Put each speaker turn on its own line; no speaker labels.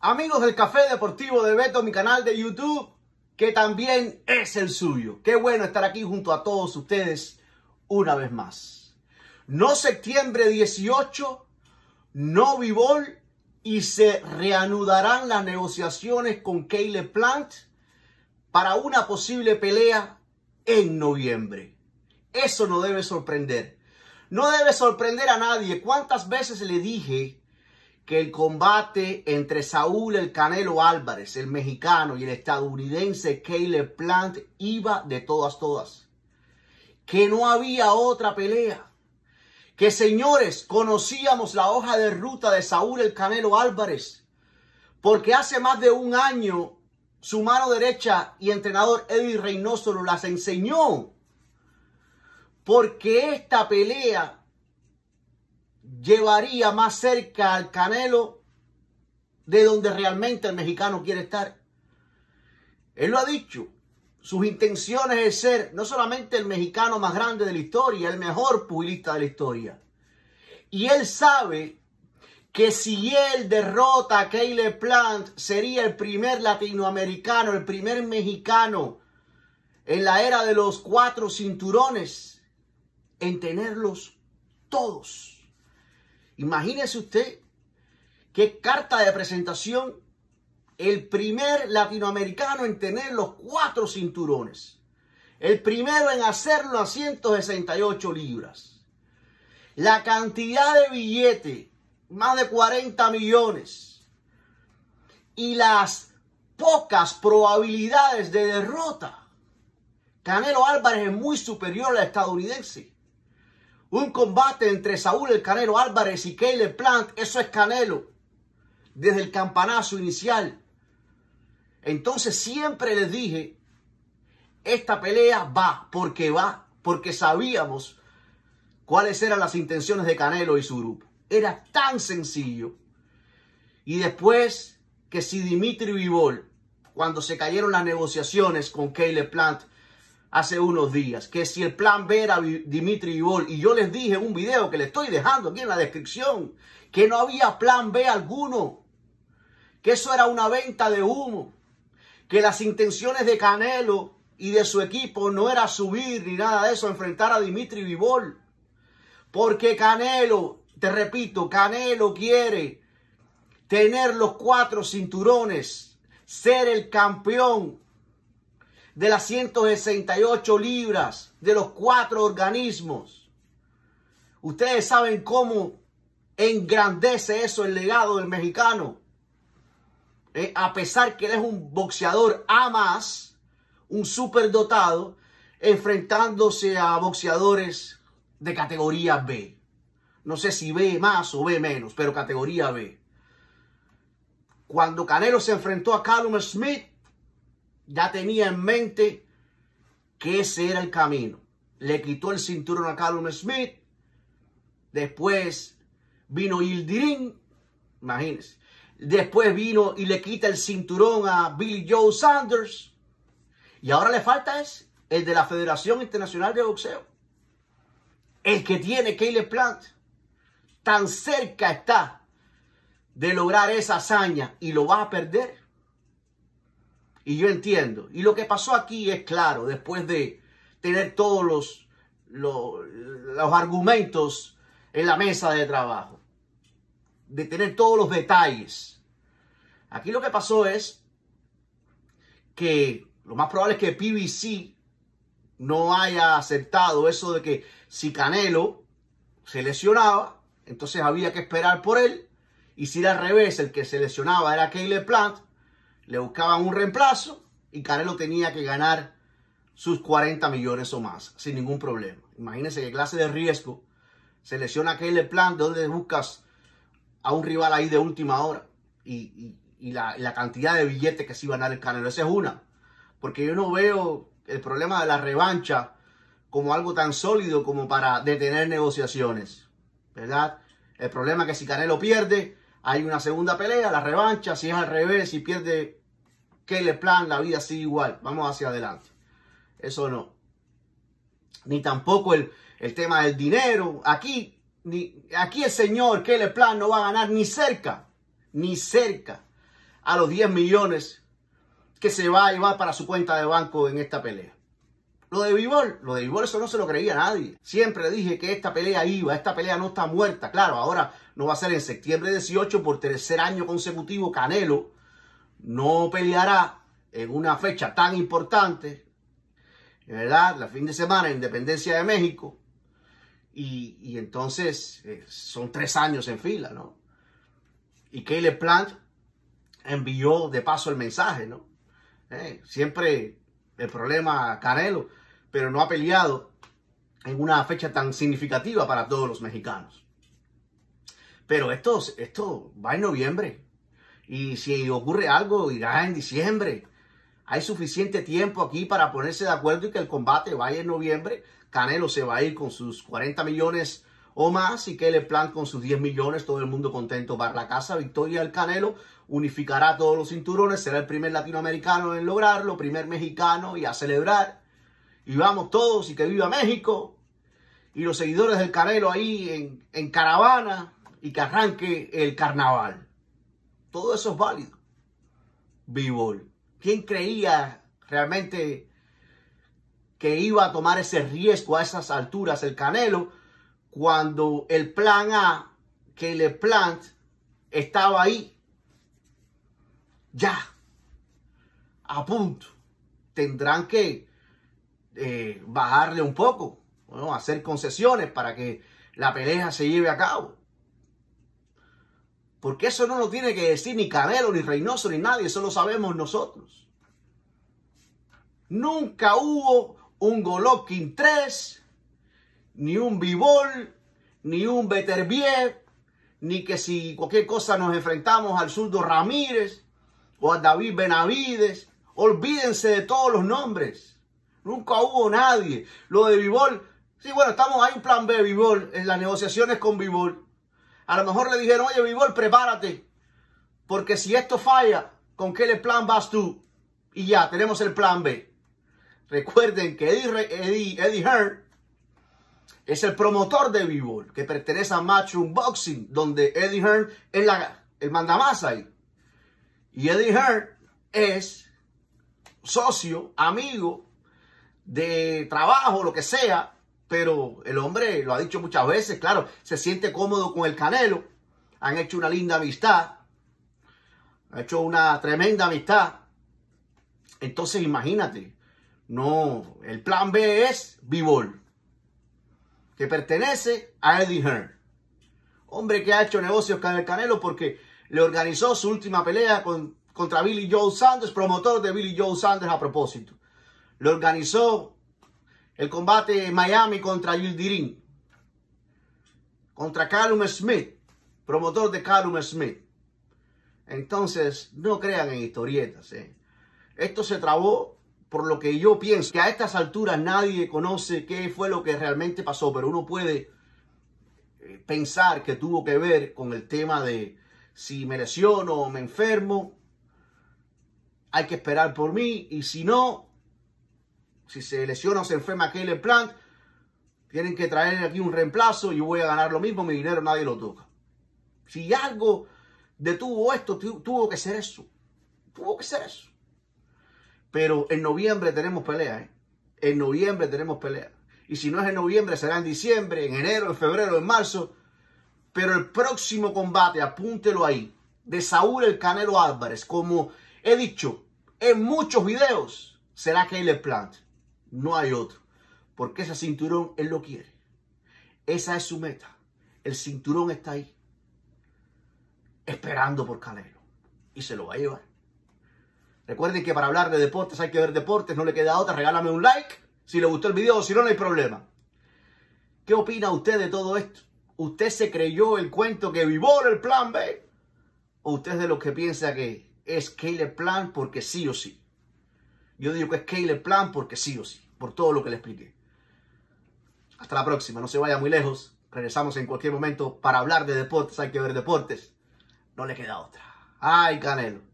Amigos del Café Deportivo de Beto, mi canal de YouTube, que también es el suyo. Qué bueno estar aquí junto a todos ustedes una vez más. No septiembre 18, no Vivol y se reanudarán las negociaciones con Caleb Plant para una posible pelea en noviembre. Eso no debe sorprender. No debe sorprender a nadie. ¿Cuántas veces le dije que el combate entre Saúl el Canelo Álvarez, el mexicano, y el estadounidense Caleb Plant iba de todas, todas. Que no había otra pelea. Que señores, conocíamos la hoja de ruta de Saúl el Canelo Álvarez. Porque hace más de un año su mano derecha y entrenador Eddie Reynoso lo las enseñó. Porque esta pelea llevaría más cerca al Canelo de donde realmente el mexicano quiere estar. Él lo ha dicho. Sus intenciones es ser no solamente el mexicano más grande de la historia, el mejor pugilista de la historia. Y él sabe que si él derrota a Caleb Plant, sería el primer latinoamericano, el primer mexicano en la era de los cuatro cinturones en tenerlos todos. Imagínese usted qué carta de presentación el primer latinoamericano en tener los cuatro cinturones. El primero en hacerlo a 168 libras. La cantidad de billete, más de 40 millones. Y las pocas probabilidades de derrota. Canelo Álvarez es muy superior al estadounidense. Un combate entre Saúl el Canelo Álvarez y Caleb Plant. Eso es Canelo. Desde el campanazo inicial. Entonces siempre les dije, esta pelea va porque va, porque sabíamos cuáles eran las intenciones de Canelo y su grupo. Era tan sencillo. Y después que si Dimitri Vivol, cuando se cayeron las negociaciones con Caleb Plant, hace unos días, que si el plan B era Dimitri Vivol, y yo les dije en un video que le estoy dejando aquí en la descripción, que no había plan B alguno, que eso era una venta de humo, que las intenciones de Canelo y de su equipo no era subir ni nada de eso, enfrentar a Dimitri Vivol, porque Canelo, te repito, Canelo quiere tener los cuatro cinturones, ser el campeón de las 168 libras de los cuatro organismos. Ustedes saben cómo engrandece eso el legado del mexicano. Eh, a pesar que él es un boxeador a más, un superdotado, enfrentándose a boxeadores de categoría B. No sé si B más o B menos, pero categoría B. Cuando Canelo se enfrentó a Callum Smith, ya tenía en mente que ese era el camino. Le quitó el cinturón a Callum Smith. Después vino Ildirim. Imagínense. Después vino y le quita el cinturón a Billy Joe Sanders. Y ahora le falta es el de la Federación Internacional de Boxeo. El que tiene Caleb Plant. Tan cerca está de lograr esa hazaña y lo va a perder y yo entiendo. Y lo que pasó aquí es claro, después de tener todos los, los, argumentos en la mesa de trabajo, de tener todos los detalles. Aquí lo que pasó es que lo más probable es que PBC no haya aceptado eso de que si Canelo se lesionaba, entonces había que esperar por él. Y si era al revés, el que se lesionaba era Caleb Plant, le buscaban un reemplazo y Canelo tenía que ganar sus 40 millones o más sin ningún problema. Imagínense qué clase de riesgo. Se lesiona aquel plan donde buscas a un rival ahí de última hora y, la, cantidad de billetes que se iban a dar el Canelo. Esa es una. Porque yo no veo el problema de la revancha como algo tan sólido como para detener negociaciones. ¿Verdad? El problema es que si Canelo pierde, hay una segunda pelea, la revancha, si es al revés, si pierde le Plan, la vida sigue igual, vamos hacia adelante. Eso no. Ni tampoco el, tema del dinero. Aquí, ni, aquí el señor Keleplan Plan no va a ganar ni cerca, ni cerca a los 10 millones que se va y va para su cuenta de banco en esta pelea. Lo de Vivor, lo de Vivol, eso no se lo creía nadie. Siempre dije que esta pelea iba, esta pelea no está muerta. Claro, ahora no va a ser en septiembre 18 por tercer año consecutivo. Canelo no peleará en una fecha tan importante, ¿verdad? La fin de semana, Independencia de México. Y, entonces eh, son tres años en fila, ¿no? Y Caleb Plant envió de paso el mensaje, ¿no? Eh, siempre el problema Canelo pero no ha peleado en una fecha tan significativa para todos los mexicanos. Pero esto, esto va en noviembre. Y si ocurre algo, irá en diciembre. Hay suficiente tiempo aquí para ponerse de acuerdo y que el combate vaya en noviembre. Canelo se va a ir con sus 40 millones o más y le Plan con sus 10 millones, todo el mundo contento para la casa. Victoria del Canelo unificará todos los cinturones, será el primer latinoamericano en lograrlo, primer mexicano y a celebrar vamos todos y que viva México. Y los seguidores del Canelo ahí en, caravana y que arranque el carnaval. Todo eso es válido. Bivol. ¿Quién creía realmente que iba a tomar ese riesgo a esas alturas el Canelo cuando el plan A, que le Plant, estaba ahí? Ya. A punto. Tendrán que eh, bajarle un poco, hacer concesiones para que la pelea se lleve a cabo. Porque eso no lo tiene que decir ni Canelo, ni Reynoso, ni nadie, eso lo sabemos nosotros. Nunca hubo un Golovkin 3, ni un Bivol, ni un Beterbiev, ni que si cualquier cosa nos enfrentamos al zurdo Ramírez o a David Benavides. Olvídense de todos los nombres. Nunca hubo nadie. Lo de Vivol, sí, bueno, estamos, ahí un plan B, Vivol, en las negociaciones con Vivol. A lo mejor le dijeron, oye, Vivol, prepárate. Porque si esto falla, ¿con qué plan vas tú? Y ya, tenemos el plan B. Recuerden que Eddie, Hearn es el promotor de Vivol, que pertenece a Matchroom Boxing, donde Eddie Hearn es la, el mandamasa ahí. Y Eddie Hearn es socio, amigo de trabajo, lo que sea, pero el hombre lo ha dicho muchas veces, claro, se siente cómodo con el Canelo, han hecho una linda amistad, ha hecho una tremenda amistad. Entonces imagínate, no, el plan B es Bivol, que pertenece a Eddie Hearn, hombre que ha hecho negocios con el Canelo porque le organizó su última pelea con, contra Billy Joe Sanders, promotor de Billy Joe Sanders a propósito. Lo organizó el combate en Miami contra Yildirim, contra Callum Smith, promotor de Callum Smith. Entonces, no crean en historietas. Eh. Esto se trabó por lo que yo pienso, que a estas alturas nadie conoce qué fue lo que realmente pasó, pero uno puede eh, pensar que tuvo que ver con el tema de si me lesiono o me enfermo, hay que esperar por mí y si no, si se lesiona o se enferma Caleb Plant, tienen que traer aquí un reemplazo, yo voy a ganar lo mismo, mi dinero nadie lo toca. Si algo detuvo esto, tuvo que ser eso. Tuvo que ser eso. Pero en noviembre tenemos pelea, ¿eh? En noviembre tenemos pelea. Y si no es en noviembre, será en diciembre, en enero, en febrero, en marzo. Pero el próximo combate, apúntelo ahí, de Saúl el Canelo Álvarez, como he dicho en muchos videos, será Caleb Plant. No hay otro. Porque ese cinturón Él lo quiere. Esa es su meta. El cinturón está ahí. Esperando por Calero. Y se lo va a llevar. Recuerden que para hablar de deportes hay que ver deportes. No le queda otra. Regálame un like si le gustó el video si no, no hay problema. ¿Qué opina usted de todo esto? ¿Usted se creyó el cuento que vivó en el plan B? ¿O usted es de los que piensa que es Caleb Plan porque sí o sí? Yo digo que es el Plan porque sí o sí, por todo lo que le expliqué. Hasta la próxima, no se vaya muy lejos. Regresamos en cualquier momento para hablar de deportes, hay que ver deportes. No le queda otra. Ay, Canelo.